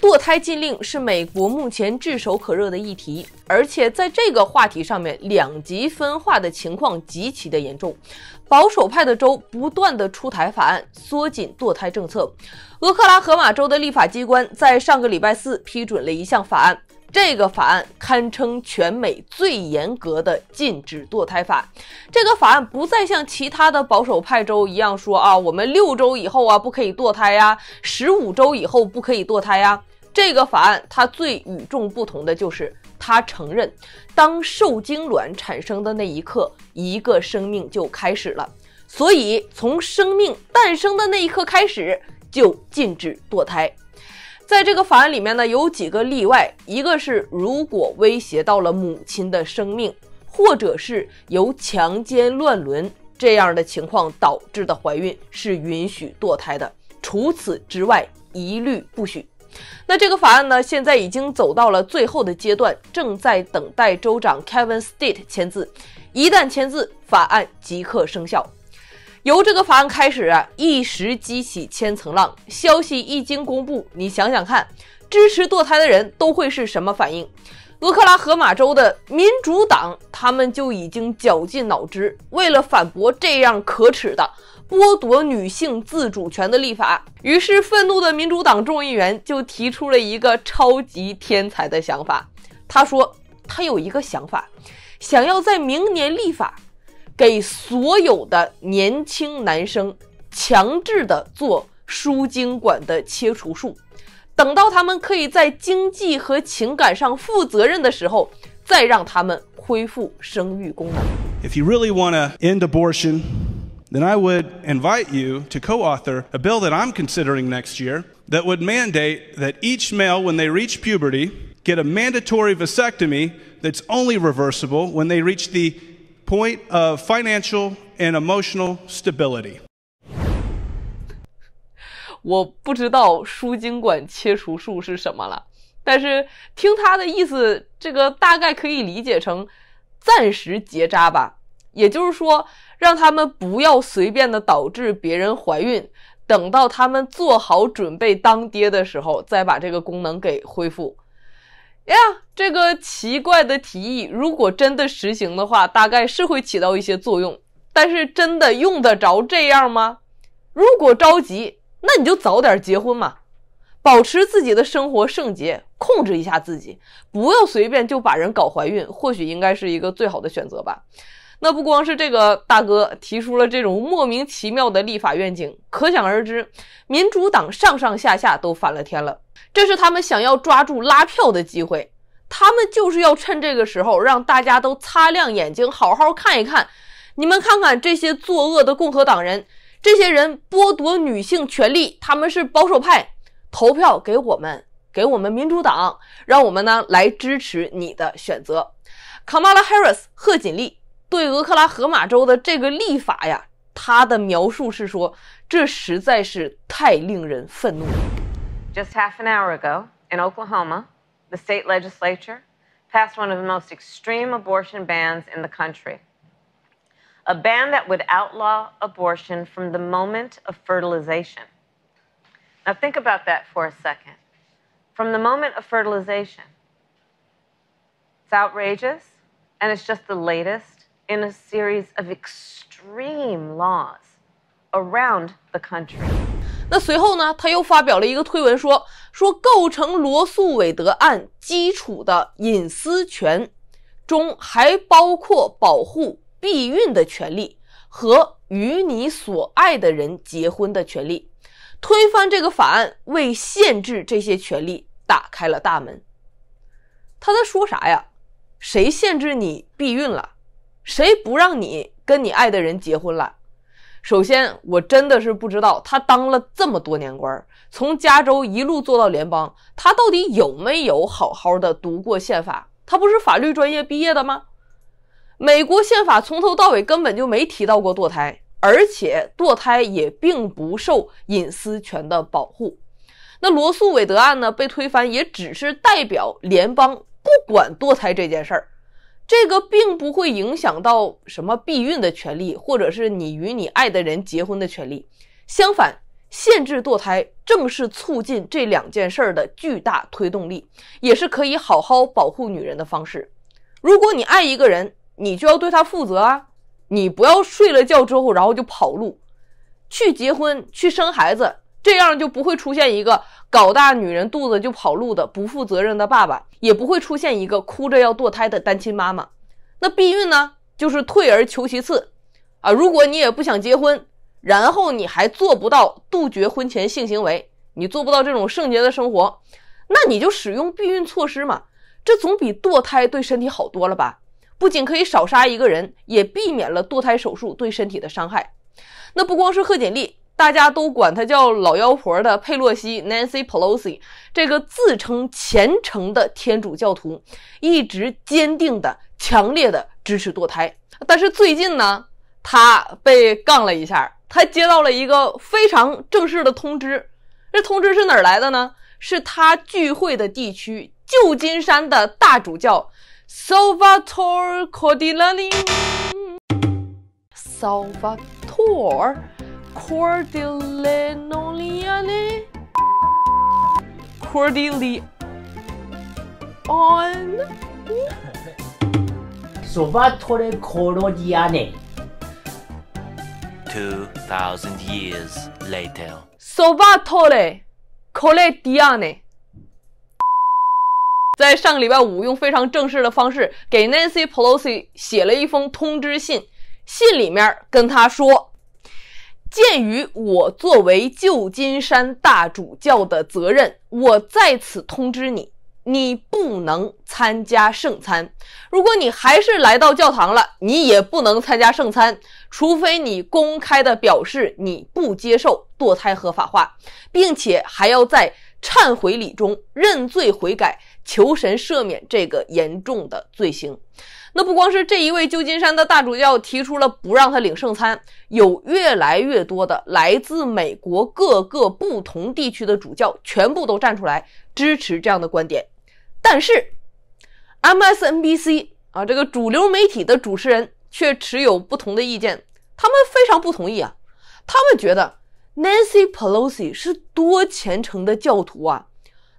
堕胎禁令是美国目前炙手可热的议题，而且在这个话题上面，两极分化的情况极其的严重。保守派的州不断的出台法案，缩紧堕胎政策。俄克拉荷马州的立法机关在上个礼拜四批准了一项法案，这个法案堪称全美最严格的禁止堕胎法。这个法案不再像其他的保守派州一样说啊，我们六周以后啊不可以堕胎呀，十五周以后不可以堕胎呀。这个法案它最与众不同的就是，它承认当受精卵产生的那一刻，一个生命就开始了。所以从生命诞生的那一刻开始，就禁止堕胎。在这个法案里面呢，有几个例外，一个是如果威胁到了母亲的生命，或者是由强奸、乱伦这样的情况导致的怀孕是允许堕胎的，除此之外一律不许。那这个法案呢，现在已经走到了最后的阶段，正在等待州长 Kevin Stitt 签字。一旦签字，法案即刻生效。由这个法案开始啊，一时激起千层浪。消息一经公布，你想想看，支持堕胎的人都会是什么反应？俄克拉荷马州的民主党，他们就已经绞尽脑汁，为了反驳这样可耻的。剥夺女性自主权的立法，于是愤怒的民主党众议员就提出了一个超级天才的想法。他说：“他有一个想法，想要在明年立法，给所有的年轻男生强制的做输精管的切除术，等到他们可以在经济和情感上负责任的时候，再让他们恢复生育功能。” then I would invite you to co author a bill that I'm considering next year that would mandate that each male, when they reach puberty, get a mandatory vasectomy that's only reversible when they reach the point of financial and emotional stability. 我不知道输精管切除术是什么了，但是听他的意思，这个大概可以理解成暂时结扎吧。也就是说，让他们不要随便的导致别人怀孕，等到他们做好准备当爹的时候，再把这个功能给恢复。呀，这个奇怪的提议，如果真的实行的话，大概是会起到一些作用。但是真的用得着这样吗？如果着急，那你就早点结婚嘛，保持自己的生活圣洁，控制一下自己，不要随便就把人搞怀孕，或许应该是一个最好的选择吧。那不光是这个大哥提出了这种莫名其妙的立法愿景，可想而知，民主党上上下下都反了天了。这是他们想要抓住拉票的机会，他们就是要趁这个时候让大家都擦亮眼睛，好好看一看。你们看看这些作恶的共和党人，这些人剥夺女性权利，他们是保守派。投票给我们，给我们民主党，让我们呢来支持你的选择，卡马拉·哈里斯，贺锦丽。对俄克拉荷马州的这个立法呀，他的描述是说，这实在是太令人愤怒了。Just half an hour ago, in Oklahoma, the state legislature passed one of the most extreme abortion bans in the country. A ban that would outlaw abortion from the moment of fertilization. Now, think about that for a second. From the moment of fertilization, it's outrageous, and it's just the latest in series a extreme of laws，around the country。那随后呢？他又发表了一个推文说说构成罗素韦德案基础的隐私权中还包括保护避孕的权利和与你所爱的人结婚的权利。推翻这个法案为限制这些权利打开了大门。他在说啥呀？谁限制你避孕了？谁不让你跟你爱的人结婚了？首先，我真的是不知道他当了这么多年官，从加州一路做到联邦，他到底有没有好好的读过宪法？他不是法律专业毕业的吗？美国宪法从头到尾根本就没提到过堕胎，而且堕胎也并不受隐私权的保护。那罗素韦德案呢，被推翻也只是代表联邦不管堕胎这件事儿。这个并不会影响到什么避孕的权利，或者是你与你爱的人结婚的权利。相反，限制堕胎正是促进这两件事儿的巨大推动力，也是可以好好保护女人的方式。如果你爱一个人，你就要对他负责啊！你不要睡了觉之后，然后就跑路，去结婚，去生孩子，这样就不会出现一个。搞大女人肚子就跑路的不负责任的爸爸，也不会出现一个哭着要堕胎的单亲妈妈。那避孕呢？就是退而求其次啊。如果你也不想结婚，然后你还做不到杜绝婚前性行为，你做不到这种圣洁的生活，那你就使用避孕措施嘛。这总比堕胎对身体好多了吧？不仅可以少杀一个人，也避免了堕胎手术对身体的伤害。那不光是贺锦丽。大家都管她叫“老妖婆”的佩洛西 （Nancy Pelosi），这个自称虔诚的天主教徒，一直坚定的、强烈的支持堕胎。但是最近呢，她被杠了一下，她接到了一个非常正式的通知。这通知是哪儿来的呢？是她聚会的地区——旧金山的大主教 Salvatore Cordileone。Salvatore。c o r d i l e non liane. Cordile l on. So batole coroliani. d Two thousand years later. So batole coroliani. d 在上个礼拜五，用非常正式的方式给 Nancy Pelosi 写了一封通知信，信里面跟他说。鉴于我作为旧金山大主教的责任，我在此通知你，你不能参加圣餐。如果你还是来到教堂了，你也不能参加圣餐，除非你公开的表示你不接受堕胎合法化，并且还要在忏悔礼中认罪悔改，求神赦免这个严重的罪行。那不光是这一位旧金山的大主教提出了不让他领圣餐，有越来越多的来自美国各个不同地区的主教全部都站出来支持这样的观点。但是，MSNBC 啊，这个主流媒体的主持人却持有不同的意见，他们非常不同意啊。他们觉得 Nancy Pelosi 是多虔诚的教徒啊。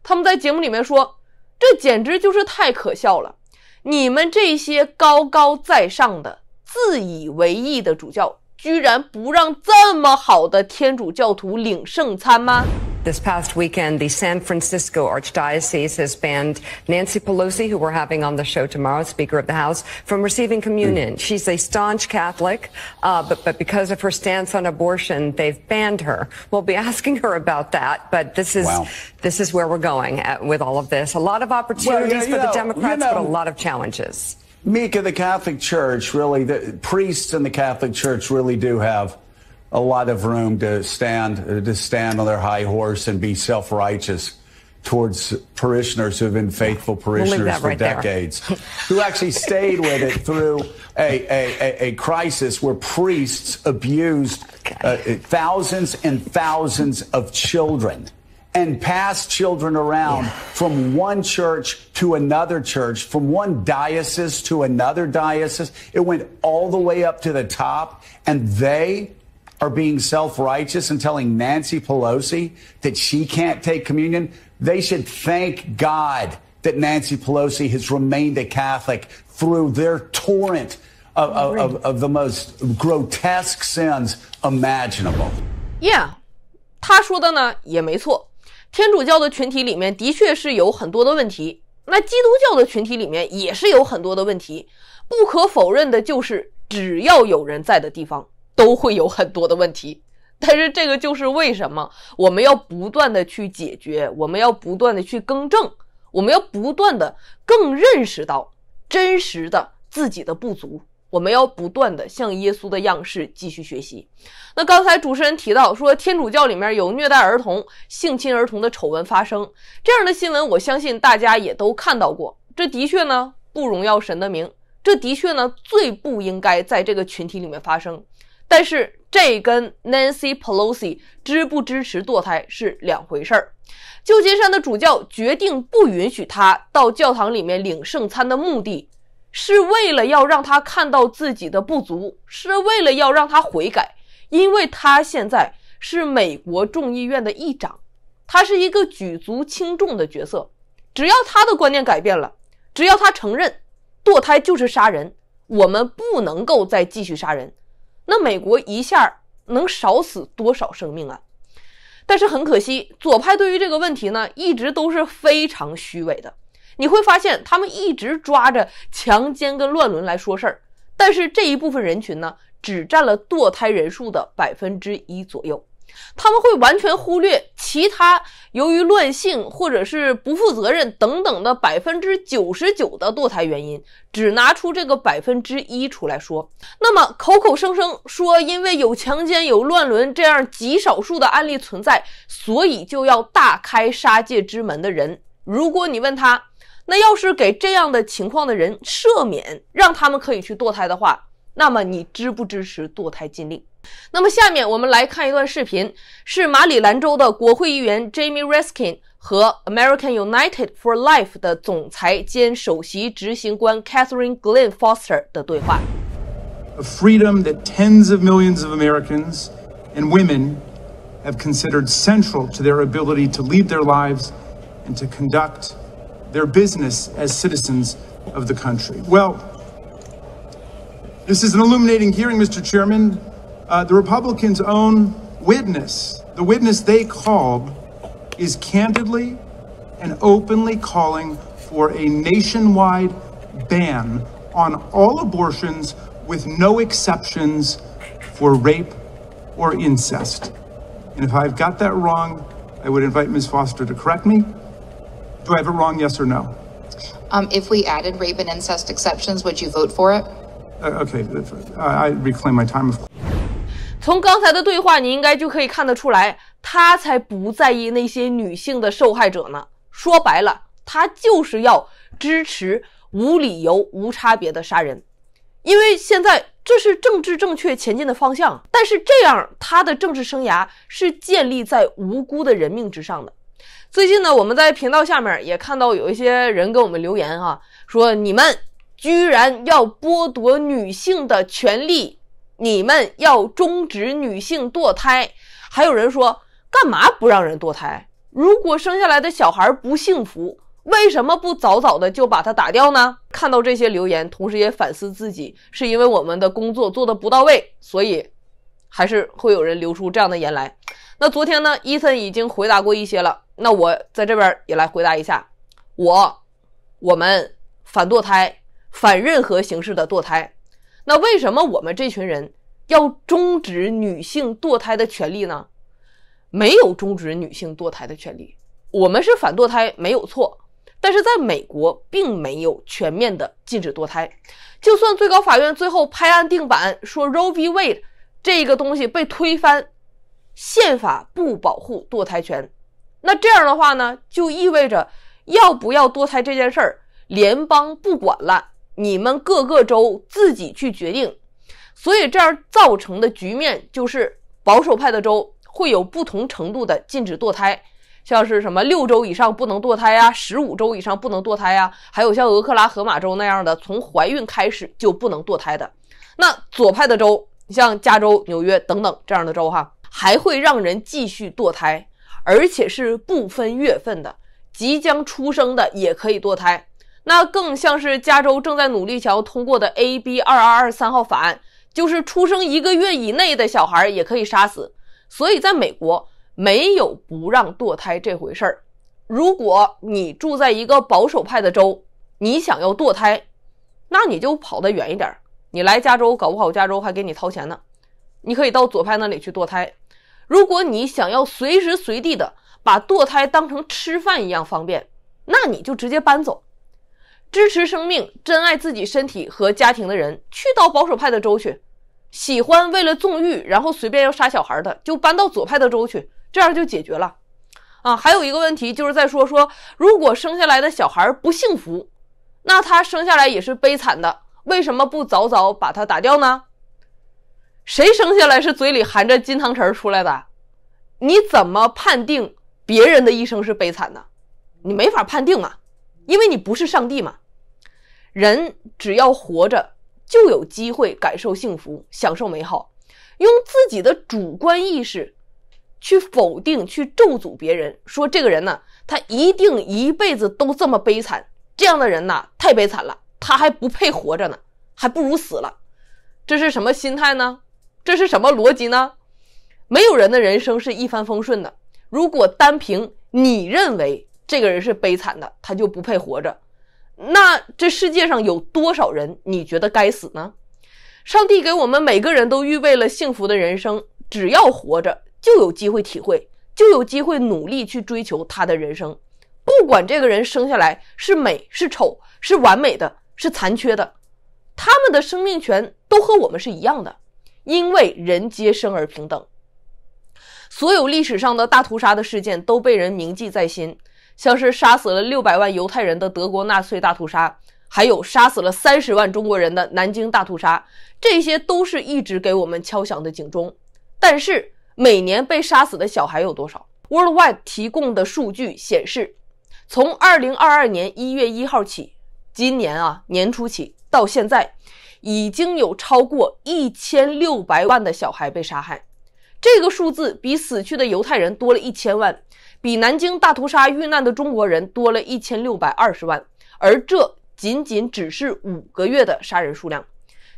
他们在节目里面说，这简直就是太可笑了。你们这些高高在上的、自以为意的主教，居然不让这么好的天主教徒领圣餐吗？This past weekend, the San Francisco Archdiocese has banned Nancy Pelosi, who we're having on the show tomorrow, Speaker of the House, from receiving communion. Mm. She's a staunch Catholic, uh, but, but because of her stance on abortion, they've banned her. We'll be asking her about that, but this is, wow. this is where we're going at, uh, with all of this. A lot of opportunities well, know, for the Democrats, you know, but a lot of challenges. Mika, the Catholic Church really, the priests in the Catholic Church really do have a lot of room to stand to stand on their high horse and be self righteous towards parishioners who have been faithful parishioners we'll for decades, who actually stayed with it through a, a, a, crisis where priests abused uh, thousands and thousands of children and passed children around yeah. from one church to another church, from one diocese to another diocese. It went all the way up to the top, and they are being self righteous and telling Nancy Pelosi that she can't take communion, they should thank God that Nancy Pelosi has remained a Catholic through their torrent of, of, of, of the most grotesque sins imaginable. Yeah. 他说的呢也没错，天主教的群体里面的确是有很多的问题，那基督教的群体里面也是有很多的问题。不可否认的就是，只要有人在的地方，都会有很多的问题，但是这个就是为什么我们要不断的去解决，我们要不断的去更正，我们要不断的更认识到真实的自己的不足，我们要不断的向耶稣的样式继续学习。那刚才主持人提到说，天主教里面有虐待儿童、性侵儿童的丑闻发生，这样的新闻我相信大家也都看到过。这的确呢不荣耀神的名，这的确呢最不应该在这个群体里面发生。但是这跟 Nancy Pelosi 支不支持堕胎是两回事儿。旧金山的主教决定不允许他到教堂里面领圣餐的目的，是为了要让他看到自己的不足，是为了要让他悔改。因为他现在是美国众议院的议长，他是一个举足轻重的角色。只要他的观念改变了，只要他承认堕胎就是杀人，我们不能够再继续杀人。那美国一下能少死多少生命啊？但是很可惜，左派对于这个问题呢，一直都是非常虚伪的。你会发现，他们一直抓着强奸跟乱伦来说事儿，但是这一部分人群呢，只占了堕胎人数的百分之一左右。他们会完全忽略其他由于乱性或者是不负责任等等的百分之九十九的堕胎原因，只拿出这个百分之一出来说。那么口口声声说因为有强奸有乱伦这样极少数的案例存在，所以就要大开杀戒之门的人，如果你问他，那要是给这样的情况的人赦免，让他们可以去堕胎的话，那么你支不支持堕胎禁令？那么，下面我们来看一段视频，是马里兰州的国会议员 Jamie Raskin 和 American United for Life 的总裁兼首席执行官 Catherine Glenn Foster 的对话。A freedom that tens of millions of Americans and women have considered central to their ability to lead their lives and to conduct their business as citizens of the country. Well, this is an illuminating hearing, Mr. Chairman uh, the Republicans' own witness, the witness they called, is candidly and openly calling for a nationwide ban on all abortions with no exceptions for rape or incest. And if I've got that wrong, I would invite Ms. Foster to correct me. Do I have it wrong, yes or no? Um, if we added rape and incest exceptions, would you vote for it? Uh, okay, I, reclaim my time, of course. 从刚才的对话，你应该就可以看得出来，他才不在意那些女性的受害者呢。说白了，他就是要支持无理由、无差别的杀人，因为现在这是政治正确前进的方向。但是这样，他的政治生涯是建立在无辜的人命之上的。最近呢，我们在频道下面也看到有一些人给我们留言哈，说你们居然要剥夺女性的权利。你们要终止女性堕胎，还有人说干嘛不让人堕胎？如果生下来的小孩不幸福，为什么不早早的就把他打掉呢？看到这些留言，同时也反思自己，是因为我们的工作做的不到位，所以还是会有人流出这样的言来。那昨天呢，伊森已经回答过一些了，那我在这边也来回答一下，我，我们反堕胎，反任何形式的堕胎。那为什么我们这群人要终止女性堕胎的权利呢？没有终止女性堕胎的权利，我们是反堕胎没有错。但是在美国，并没有全面的禁止堕胎。就算最高法院最后拍案定板，说 Roe v. Wade 这个东西被推翻，宪法不保护堕胎权，那这样的话呢，就意味着要不要堕胎这件事儿，联邦不管了。你们各个州自己去决定，所以这样造成的局面就是保守派的州会有不同程度的禁止堕胎，像是什么六周以上不能堕胎呀，十五周以上不能堕胎呀，还有像俄克拉荷马州那样的从怀孕开始就不能堕胎的。那左派的州，像加州、纽约等等这样的州哈，还会让人继续堕胎，而且是不分月份的，即将出生的也可以堕胎。那更像是加州正在努力想要通过的 AB 二二二三号法案，就是出生一个月以内的小孩也可以杀死。所以，在美国没有不让堕胎这回事儿。如果你住在一个保守派的州，你想要堕胎，那你就跑得远一点儿。你来加州，搞不好加州还给你掏钱呢。你可以到左派那里去堕胎。如果你想要随时随地的把堕胎当成吃饭一样方便，那你就直接搬走。支持生命、珍爱自己身体和家庭的人，去到保守派的州去；喜欢为了纵欲，然后随便要杀小孩的，就搬到左派的州去，这样就解决了。啊，还有一个问题就是在说，说如果生下来的小孩不幸福，那他生下来也是悲惨的，为什么不早早把他打掉呢？谁生下来是嘴里含着金汤匙出来的？你怎么判定别人的一生是悲惨的？你没法判定啊，因为你不是上帝嘛。人只要活着，就有机会感受幸福，享受美好。用自己的主观意识去否定、去咒诅别人，说这个人呢，他一定一辈子都这么悲惨。这样的人呢，太悲惨了，他还不配活着呢，还不如死了。这是什么心态呢？这是什么逻辑呢？没有人的人生是一帆风顺的。如果单凭你认为这个人是悲惨的，他就不配活着。那这世界上有多少人你觉得该死呢？上帝给我们每个人都预备了幸福的人生，只要活着就有机会体会，就有机会努力去追求他的人生。不管这个人生下来是美是丑是完美的，是残缺的，他们的生命权都和我们是一样的，因为人皆生而平等。所有历史上的大屠杀的事件都被人铭记在心。像是杀死了六百万犹太人的德国纳粹大屠杀，还有杀死了三十万中国人的南京大屠杀，这些都是一直给我们敲响的警钟。但是，每年被杀死的小孩有多少？World Wide 提供的数据显示，从二零二二年一月一号起，今年啊年初起到现在，已经有超过一千六百万的小孩被杀害。这个数字比死去的犹太人多了一千万。比南京大屠杀遇难的中国人多了一千六百二十万，而这仅仅只是五个月的杀人数量。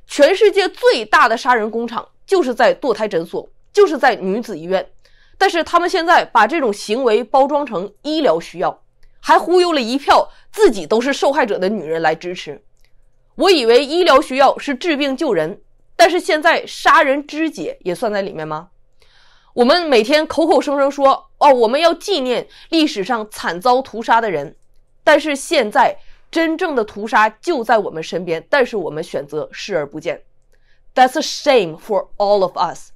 全世界最大的杀人工厂就是在堕胎诊所，就是在女子医院。但是他们现在把这种行为包装成医疗需要，还忽悠了一票自己都是受害者的女人来支持。我以为医疗需要是治病救人，但是现在杀人肢解也算在里面吗？我们每天口口声声说哦，我们要纪念历史上惨遭屠杀的人，但是现在真正的屠杀就在我们身边，但是我们选择视而不见。That's a shame for all of us。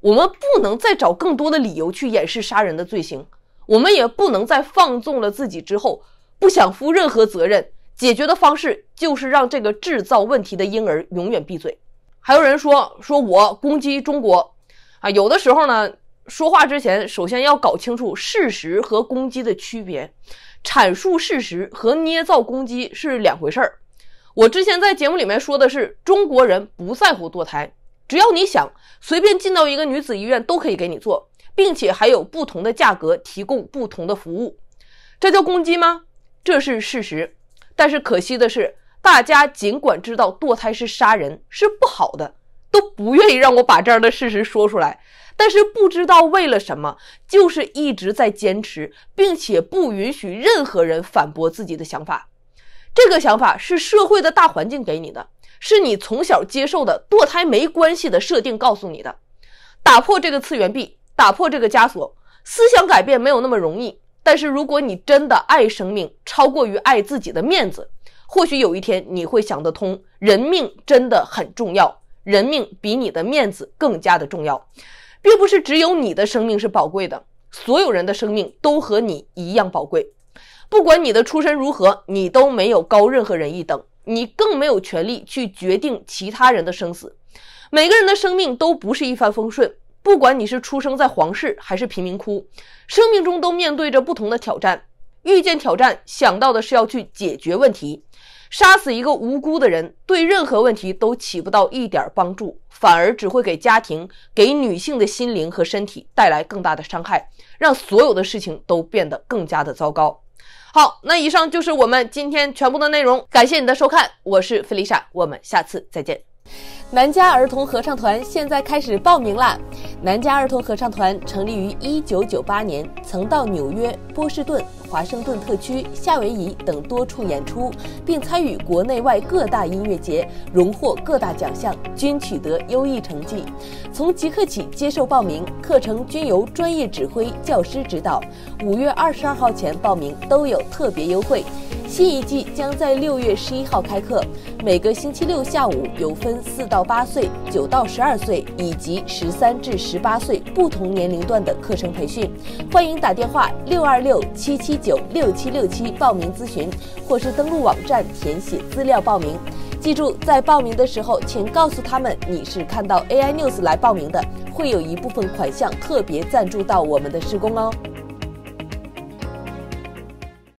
我们不能再找更多的理由去掩饰杀人的罪行，我们也不能再放纵了自己之后不想负任何责任。解决的方式就是让这个制造问题的婴儿永远闭嘴。还有人说说我攻击中国。啊，有的时候呢，说话之前首先要搞清楚事实和攻击的区别。阐述事实和捏造攻击是两回事儿。我之前在节目里面说的是中国人不在乎堕胎，只要你想随便进到一个女子医院都可以给你做，并且还有不同的价格提供不同的服务。这叫攻击吗？这是事实。但是可惜的是，大家尽管知道堕胎是杀人是不好的。都不愿意让我把这样的事实说出来，但是不知道为了什么，就是一直在坚持，并且不允许任何人反驳自己的想法。这个想法是社会的大环境给你的，是你从小接受的“堕胎没关系”的设定告诉你的。打破这个次元壁，打破这个枷锁，思想改变没有那么容易。但是如果你真的爱生命，超过于爱自己的面子，或许有一天你会想得通，人命真的很重要。人命比你的面子更加的重要，并不是只有你的生命是宝贵的，所有人的生命都和你一样宝贵。不管你的出身如何，你都没有高任何人一等，你更没有权利去决定其他人的生死。每个人的生命都不是一帆风顺，不管你是出生在皇室还是贫民窟，生命中都面对着不同的挑战。遇见挑战，想到的是要去解决问题。杀死一个无辜的人，对任何问题都起不到一点帮助，反而只会给家庭、给女性的心灵和身体带来更大的伤害，让所有的事情都变得更加的糟糕。好，那以上就是我们今天全部的内容，感谢你的收看，我是菲丽莎，我们下次再见。南加儿童合唱团现在开始报名啦！南加儿童合唱团成立于1998年，曾到纽约、波士顿、华盛顿特区、夏威夷等多处演出，并参与国内外各大音乐节，荣获各大奖项，均取得优异成绩。从即刻起接受报名，课程均由专业指挥教师指导。五月二十二号前报名都有特别优惠。新一季将在六月十一号开课，每个星期六下午有分四到八岁、九到十二岁以及十三至十八岁不同年龄段的课程培训。欢迎打电话六二六七七九六七六七报名咨询，或是登录网站填写资料报名。记住，在报名的时候，请告诉他们你是看到 AI News 来报名的，会有一部分款项特别赞助到我们的施工哦。